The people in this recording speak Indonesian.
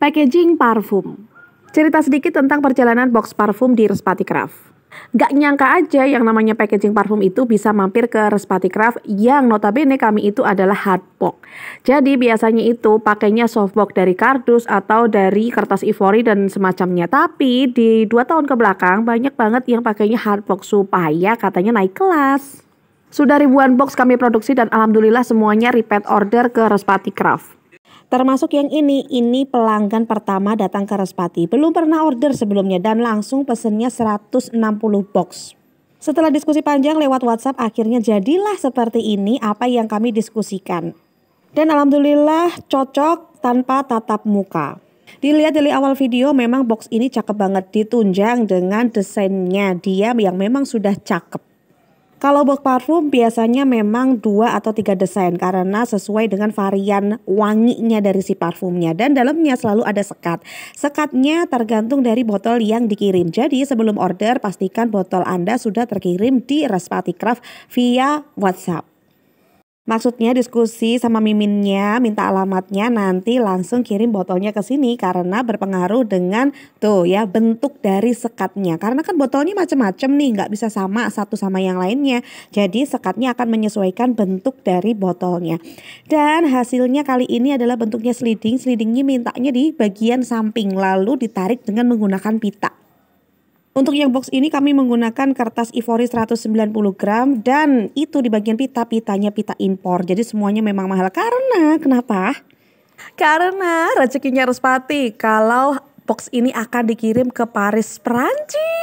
packaging parfum. Cerita sedikit tentang perjalanan box parfum di Respati Craft. Gak nyangka aja yang namanya packaging parfum itu bisa mampir ke Respati Craft yang notabene kami itu adalah hardbox. Jadi biasanya itu pakainya softbox dari kardus atau dari kertas ivory dan semacamnya. Tapi di dua tahun ke belakang banyak banget yang pakainya hardbox supaya katanya naik kelas. Sudah ribuan box kami produksi dan alhamdulillah semuanya repeat order ke Respati Craft. Termasuk yang ini, ini pelanggan pertama datang ke Respati. Belum pernah order sebelumnya dan langsung pesennya 160 box. Setelah diskusi panjang lewat WhatsApp akhirnya jadilah seperti ini apa yang kami diskusikan. Dan alhamdulillah cocok tanpa tatap muka. Dilihat dari awal video memang box ini cakep banget ditunjang dengan desainnya dia yang memang sudah cakep. Kalau box parfum biasanya memang dua atau tiga desain karena sesuai dengan varian wanginya dari si parfumnya dan dalamnya selalu ada sekat. Sekatnya tergantung dari botol yang dikirim. Jadi sebelum order pastikan botol Anda sudah terkirim di Respati Craft via WhatsApp. Maksudnya diskusi sama miminnya, minta alamatnya, nanti langsung kirim botolnya ke sini karena berpengaruh dengan tuh ya bentuk dari sekatnya. Karena kan botolnya macam-macam nih, nggak bisa sama satu sama yang lainnya. Jadi sekatnya akan menyesuaikan bentuk dari botolnya. Dan hasilnya kali ini adalah bentuknya sliding. Slidingnya mintanya di bagian samping lalu ditarik dengan menggunakan pita. Untuk yang box ini kami menggunakan kertas ivory 190 gram dan itu di bagian pita, pitanya pita impor. Jadi semuanya memang mahal karena kenapa? Karena rezekinya Respati kalau box ini akan dikirim ke Paris, Perancis.